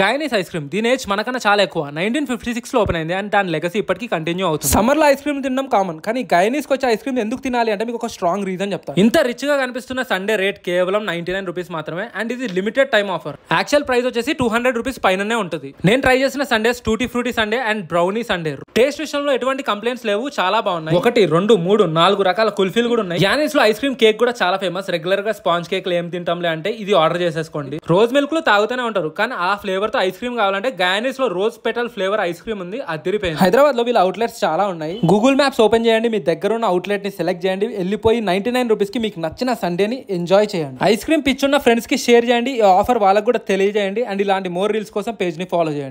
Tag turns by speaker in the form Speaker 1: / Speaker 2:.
Speaker 1: గైనీస్ ice cream దీని age మనకన్నా చాలా ఎక్కువ నైన్టీన్ ఫిఫ్టీ సిక్స్లో ఓపెన్ అయింది అండ్ దాని లెగసీ ఇప్పటికీ కంటిన్యూ అవుతుంది సమ్మర్లో ఐస్ క్రీమ్ తినడం కామన్ కానీ గైనీస్కి వచ్చే ఐస్ క్రీమ్ ఎందుకు తినాలి అంటే మీకు ఒక స్ట్రాంగ్ రీజన్ చెప్తాను ఇంత రిచ్గా కనిపిస్తున్న సండే రేట్ కేవలం నైన్టీ నైన్ రూపీస్ మాత్రమే అండ్ ఇది limited time offer actual price వచ్చేసి టూ హండ్రెడ్ రూపీస్ పైననే ఉంటుంది నేను ట్రై చేసిన sundaes tutti frutti sundae and brownie sundae taste విషయంలో ఎటువంటి కంప్లైంట్స్ లేవు చాలా బాగున్నాయి ఒకటి రెండు మూడు నాలుగు రకాల కుల్ఫీలు కూడా ఉన్నాయి గ్యానీస్ లో ఐస్ క్రీమ్ కేక్ కూడా చాలా ఫేమస్ రెగ్యులర్ గా స్పాంజ్ కేక్లు ఏం తింటాంలే అంటే ఇది ఆర్డర్ చేసేసుకోండి రోజ్ మిల్క్ లో తాగుతూనే ఉంటారు కానీ ఆ ఫ్లేవర్ ఫ్లేవర్తో ఐస్ క్రీమ్ కావాలంటే గాయనీస్ లో rose petal flavour ice cream ఉంది అదిరిపోయింది హైదరాబాద్ లో వీళ్ళ అవుట్లెట్స్ చాలా ఉన్నాయి గూగుల్ మ్యాప్స్ ఓపెన్ చేయండి మీ దగ్గర ఉన్న అవుట్లెట్ ని సెలెక్ట్ చేయండి వెళ్ళిపోయి నైన్టీ నైన్ రూపీస్ కి మీకు నచ్చిన సండేని ఎంజాయ్ చేయండి ఐస్ క్రీమ్ పిచ్చున్న ఫ్రెండ్స్ కి షేర్ చేయండి ఈ ఆఫర్ వాళ్ళకు కూడా తెలియజేయండి అండ్ ఇలాంటి మోర్ రీల్స్ కోసం పేజ్ ని ఫాలో చేయండి